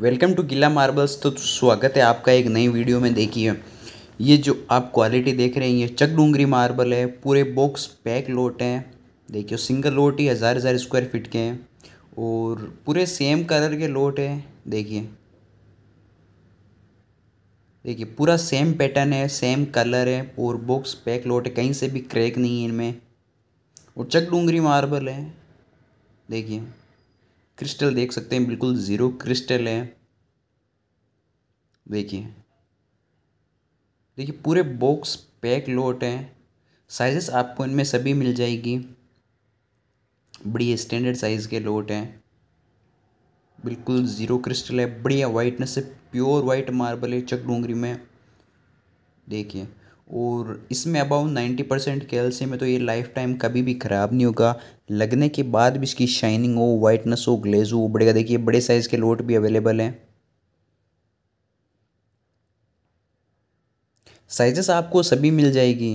welcome to गिला marbles तो स्वागत है आपका एक नई वीडियो में देखिए ये जो आप क्वालिटी देख रहे हैं ये चक डूंगरी मार्बल है पूरे बॉक्स पैक लोट हैं देखिए सिंगल लोट ही हज़ार हज़ार स्क्वायर फिट के हैं और पूरे सेम कलर के लोट हैं देखिए देखिए पूरा सेम पैटर्न है सेम कलर है और बॉक्स पैक लोट है कहीं से भी क्रैक नहीं है इनमें और चक डूंगरी मार्बल है देखिए क्रिस्टल देख सकते हैं बिल्कुल ज़ीरो क्रिस्टल है देखिए देखिए पूरे बॉक्स पैक लोट हैं साइज़ेस आपको इनमें सभी मिल जाएगी बड़ी स्टैंडर्ड साइज़ के लोट हैं बिल्कुल ज़ीरो क्रिस्टल है बढ़िया वाइटनेस से प्योर वाइट मार्बल है चक में देखिए और इसमें अबाउट नाइन्टी परसेंट कैल्शियम है तो ये लाइफ टाइम कभी भी ख़राब नहीं होगा लगने के बाद भी इसकी शाइनिंग हो वाइटनेस हो ग्लेज हो उबड़ेगा देखिए बड़े साइज़ के लोट भी अवेलेबल हैं साइजेस आपको सभी मिल जाएगी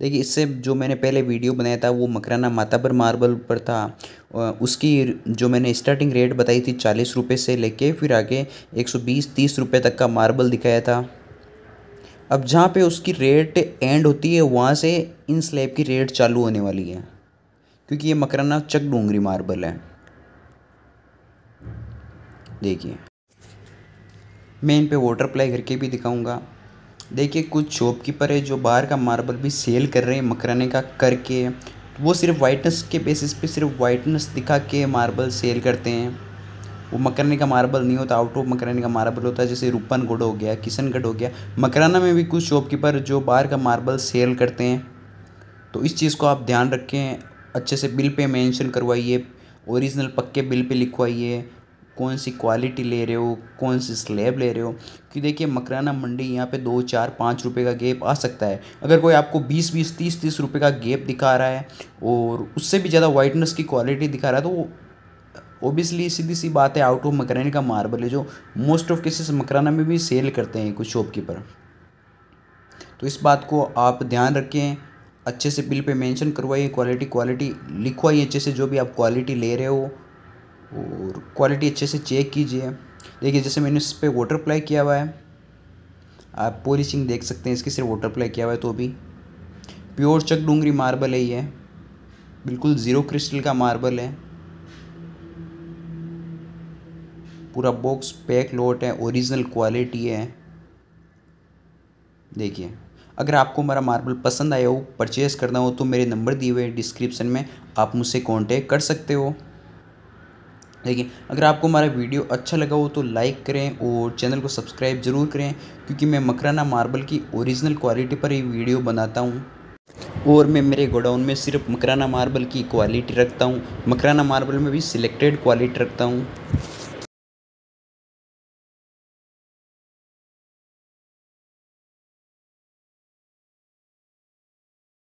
देखिए इससे जो मैंने पहले वीडियो बनाया था वो मकराना माता पर मार्बल पर था उसकी जो मैंने स्टार्टिंग रेट बताई थी चालीस रुपये से लेके फिर आगे एक सौ बीस तीस रुपये तक का मार्बल दिखाया था अब जहाँ पे उसकी रेट एंड होती है वहाँ से इन स्लैब की रेट चालू होने वाली है क्योंकि ये मकराना चक डोंगरी मार्बल है देखिए मैं इन पे वाटर अप्लाई करके भी दिखाऊंगा देखिए कुछ शॉपकीपर है जो बाहर का मार्बल भी सेल कर रहे हैं मकराने का करके वो सिर्फ वाइटनेस के बेसिस पे सिर्फ वाइटनेस दिखा के मार्बल सेल करते हैं वो मकरानी का मार्बल नहीं होता आउट ऑफ मकरानी का मार्बल होता है जैसे रूपनगढ़ हो गया किशनगढ़ हो गया मकराना में भी कुछ शॉपकीपर जो बाहर का मार्बल सेल करते हैं तो इस चीज़ को आप ध्यान रखें अच्छे से बिल पे मेंशन करवाइए ओरिजिनल पक्के बिल पे लिखवाइए कौन सी क्वालिटी ले रहे हो कौन सी स्लेब ले रहे हो क्योंकि देखिए मकराना मंडी यहाँ पे दो चार पाँच रुपये का गेप आ सकता है अगर कोई आपको बीस बीस तीस तीस रुपये का गेप दिखा रहा है और उससे भी ज़्यादा वाइटनेस की क्वालिटी दिखा रहा है तो ओबियसली सीधी सी बात है आउट ऑफ मकराना का मार्बल है जो मोस्ट ऑफ केसेस मकराना में भी सेल करते हैं कुछ शॉपकीपर तो इस बात को आप ध्यान रखें अच्छे से बिल पे मेंशन करवाइए क्वालिटी क्वालिटी लिखवाइए अच्छे से जो भी आप क्वालिटी ले रहे हो और क्वालिटी अच्छे से चेक कीजिए देखिए जैसे मैंने इस पर वाटर अप्लाई किया हुआ है आप पॉलिशिंग देख सकते हैं इसकी सिर्फ वाटर अप्लाई किया हुआ है तो भी प्योर चक डूंगरी मार्बल है ये बिल्कुल ज़ीरो क्रिस्टल का मार्बल है पूरा बॉक्स पैक लोट है ओरिजिनल क्वालिटी है देखिए अगर आपको हमारा मार्बल पसंद आया हो परचेज़ करना हो तो मेरे नंबर दिए हुए डिस्क्रिप्शन में आप मुझसे कांटेक्ट कर सकते हो देखिए अगर आपको हमारा वीडियो अच्छा लगा हो तो लाइक करें और चैनल को सब्सक्राइब ज़रूर करें क्योंकि मैं मकराना मार्बल की ओरिजिनल क्वालिटी पर ही वीडियो बनाता हूँ और मैं मेरे गोडाउन में सिर्फ मकराना मार्बल की क्वालिटी रखता हूँ मकराना मार्बल में भी सिलेक्टेड क्वालिटी रखता हूँ